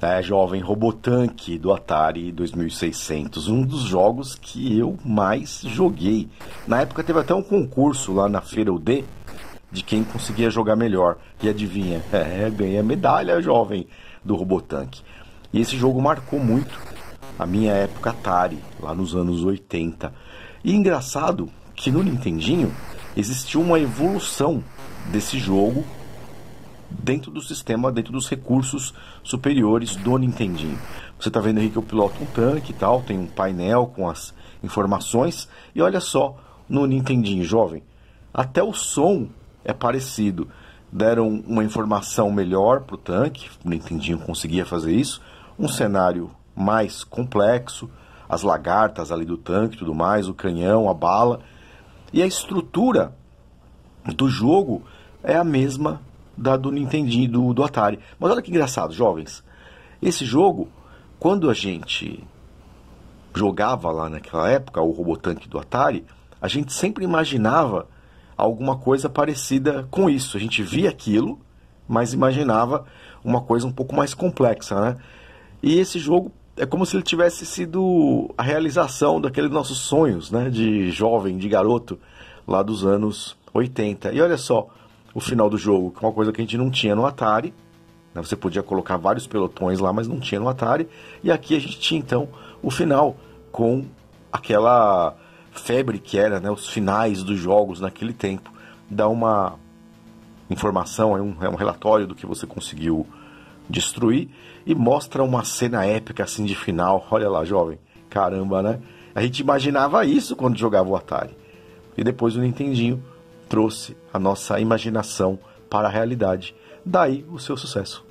né, jovem Robotank do Atari 2600, um dos jogos que eu mais joguei. Na época teve até um concurso lá na Feira UD de quem conseguia jogar melhor. E adivinha? É, ganhei a medalha jovem do Robotank. E esse jogo marcou muito a minha época Atari, lá nos anos 80. E engraçado que no Nintendinho existiu uma evolução desse jogo dentro do sistema, dentro dos recursos superiores do Nintendinho. Você está vendo aí que eu piloto um tanque e tal, tem um painel com as informações. E olha só no Nintendinho, jovem, até o som é parecido. Deram uma informação melhor para o tanque, o Nintendinho conseguia fazer isso. Um cenário mais complexo, as lagartas ali do tanque tudo mais, o canhão, a bala. E a estrutura do jogo é a mesma da, do Nintendinho, do, do Atari. Mas olha que engraçado, jovens. Esse jogo, quando a gente jogava lá naquela época, o Robotank do Atari, a gente sempre imaginava alguma coisa parecida com isso. A gente via aquilo, mas imaginava uma coisa um pouco mais complexa, né? E esse jogo é como se ele tivesse sido a realização daqueles nossos sonhos, né? De jovem, de garoto, lá dos anos 80. E olha só, o final do jogo, que é uma coisa que a gente não tinha no Atari. Né? Você podia colocar vários pelotões lá, mas não tinha no Atari. E aqui a gente tinha então o final com aquela febre que era né, os finais dos jogos naquele tempo. Dá uma informação, é um, é um relatório do que você conseguiu destruir e mostra uma cena épica assim de final. Olha lá, jovem, caramba, né? A gente imaginava isso quando jogava o Atari. E depois o Nintendinho trouxe a nossa imaginação para a realidade. Daí o seu sucesso.